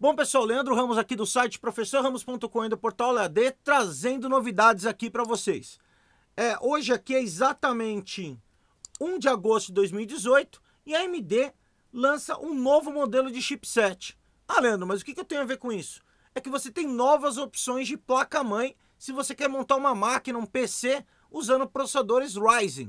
Bom, pessoal, Leandro Ramos aqui do site professorramos.com e do portal LAD, trazendo novidades aqui para vocês. É, hoje aqui é exatamente 1 de agosto de 2018 e a AMD lança um novo modelo de chipset. Ah, Leandro, mas o que, que eu tenho a ver com isso? É que você tem novas opções de placa-mãe se você quer montar uma máquina, um PC, usando processadores Ryzen.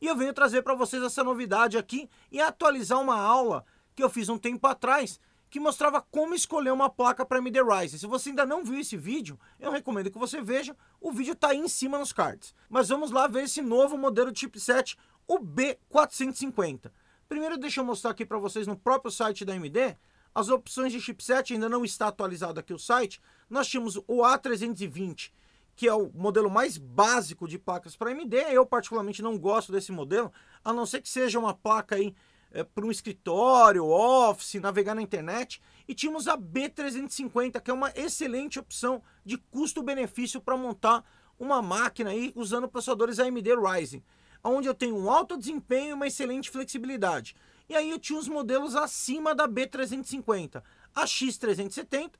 E eu venho trazer para vocês essa novidade aqui e atualizar uma aula que eu fiz um tempo atrás que mostrava como escolher uma placa para MD Ryzen. Se você ainda não viu esse vídeo, eu recomendo que você veja. O vídeo está aí em cima nos cards. Mas vamos lá ver esse novo modelo de chipset, o B450. Primeiro deixa eu mostrar aqui para vocês no próprio site da AMD, as opções de chipset, ainda não está atualizado aqui o site. Nós tínhamos o A320, que é o modelo mais básico de placas para AMD. Eu particularmente não gosto desse modelo, a não ser que seja uma placa aí é, eh, para um escritório, office, navegar na internet. E tínhamos a B350, que é uma excelente opção de custo-benefício para montar uma máquina aí usando processadores AMD Ryzen, onde eu tenho um alto desempenho e uma excelente flexibilidade. E aí eu tinha os modelos acima da B350, a X370,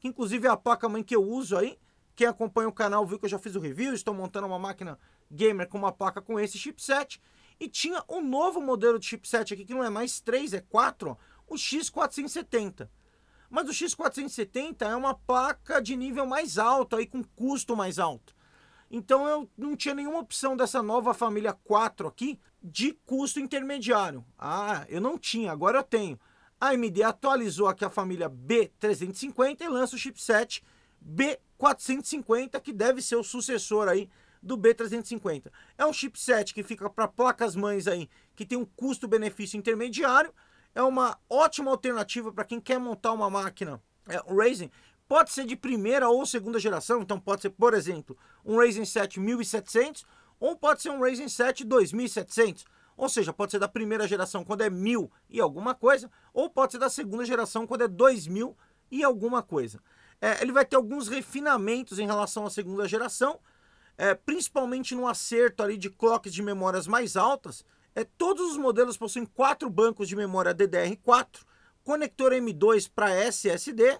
que inclusive é a placa-mãe que eu uso aí. Quem acompanha o canal viu que eu já fiz o review, estou montando uma máquina gamer com uma placa com esse chipset e tinha um novo modelo de chipset aqui, que não é mais 3, é 4, o X470. Mas o X470 é uma placa de nível mais alto, aí com custo mais alto. Então eu não tinha nenhuma opção dessa nova família 4 aqui de custo intermediário. Ah, eu não tinha, agora eu tenho. A AMD atualizou aqui a família B350 e lança o chipset B450, que deve ser o sucessor aí do B350. É um chipset que fica para placas mães aí, que tem um custo-benefício intermediário, é uma ótima alternativa para quem quer montar uma máquina é, um Ryzen. Pode ser de primeira ou segunda geração, então pode ser, por exemplo, um Ryzen 7 1700 ou pode ser um Ryzen 7 2700. Ou seja, pode ser da primeira geração quando é 1000 e alguma coisa, ou pode ser da segunda geração quando é 2000 e alguma coisa. É, ele vai ter alguns refinamentos em relação à segunda geração, é, principalmente no acerto ali de clocks de memórias mais altas, é, todos os modelos possuem quatro bancos de memória DDR4, conector M2 para SSD,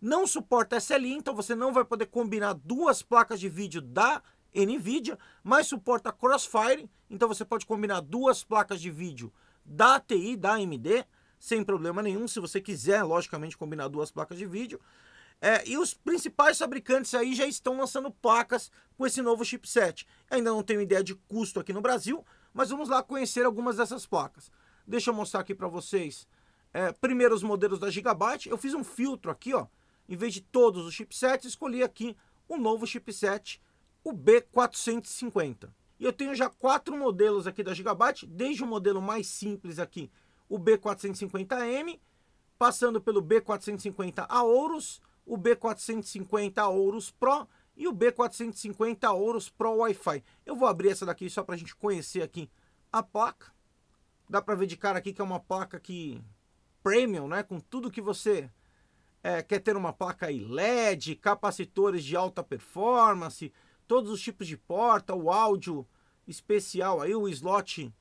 não suporta SLI, então você não vai poder combinar duas placas de vídeo da NVIDIA, mas suporta Crossfire, então você pode combinar duas placas de vídeo da TI, da AMD, sem problema nenhum, se você quiser, logicamente, combinar duas placas de vídeo. É, e os principais fabricantes aí já estão lançando placas com esse novo chipset. Ainda não tenho ideia de custo aqui no Brasil, mas vamos lá conhecer algumas dessas placas. Deixa eu mostrar aqui para vocês é, primeiro os modelos da Gigabyte. Eu fiz um filtro aqui, ó. Em vez de todos os chipsets, escolhi aqui o um novo chipset, o B450. E eu tenho já quatro modelos aqui da Gigabyte, desde o modelo mais simples aqui, o B450M, passando pelo B450 a Ouros, o B450 Ouros Pro e o B450 Ouros Pro Wi-Fi. Eu vou abrir essa daqui só para a gente conhecer aqui a placa. Dá para ver de cara aqui que é uma placa que premium, né? Com tudo que você é, quer ter uma placa LED, capacitores de alta performance, todos os tipos de porta, o áudio especial aí, o slot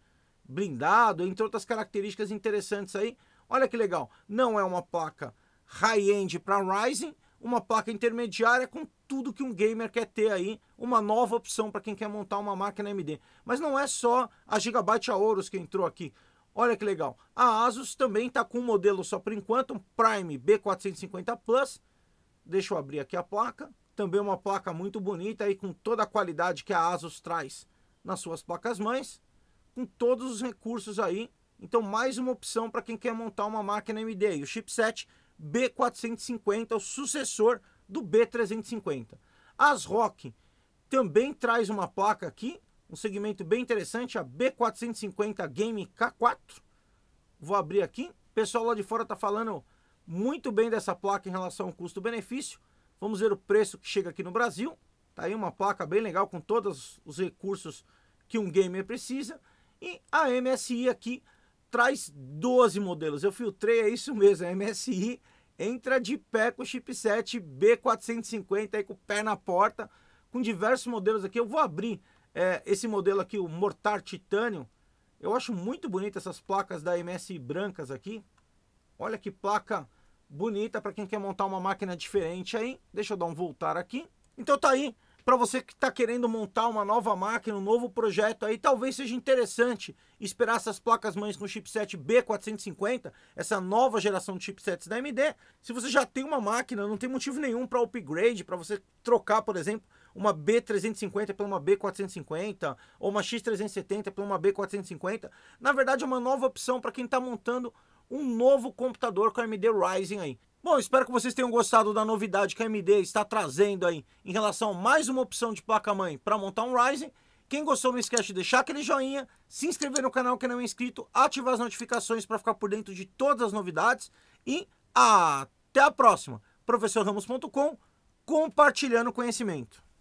blindado, entre outras características interessantes aí. Olha que legal, não é uma placa high-end para Ryzen, uma placa intermediária com tudo que um gamer quer ter aí, uma nova opção para quem quer montar uma máquina AMD. Mas não é só a Gigabyte Aorus que entrou aqui. Olha que legal. A Asus também está com um modelo só por enquanto, um Prime B450 Plus. Deixa eu abrir aqui a placa. Também uma placa muito bonita aí com toda a qualidade que a Asus traz nas suas placas mães, com todos os recursos aí. Então mais uma opção para quem quer montar uma máquina AMD. E o chipset B450 é o sucessor do B350. As Rock também traz uma placa aqui, um segmento bem interessante, a B450 Game K4. Vou abrir aqui. O pessoal lá de fora está falando muito bem dessa placa em relação ao custo-benefício. Vamos ver o preço que chega aqui no Brasil. Tá aí uma placa bem legal com todos os recursos que um gamer precisa. E a MSI aqui traz 12 modelos. Eu filtrei, é isso mesmo, a é MSI entra de pé com o chipset B450 aí com o pé na porta, com diversos modelos aqui. Eu vou abrir é, esse modelo aqui, o Mortar Titânio. Eu acho muito bonito essas placas da MSI brancas aqui. Olha que placa bonita para quem quer montar uma máquina diferente aí. Deixa eu dar um voltar aqui. Então tá aí para você que está querendo montar uma nova máquina, um novo projeto aí, talvez seja interessante esperar essas placas mães com chipset B450, essa nova geração de chipsets da AMD. Se você já tem uma máquina, não tem motivo nenhum para upgrade, para você trocar, por exemplo, uma B350 por uma B450 ou uma X370 por uma B450. Na verdade, é uma nova opção para quem está montando um novo computador com AMD Ryzen aí. Bom, espero que vocês tenham gostado da novidade que a AMD está trazendo aí em relação a mais uma opção de placa-mãe para montar um Ryzen. Quem gostou, não esquece de deixar aquele joinha, se inscrever no canal que não é inscrito, ativar as notificações para ficar por dentro de todas as novidades e até a próxima. ProfessorRamos.com, compartilhando conhecimento.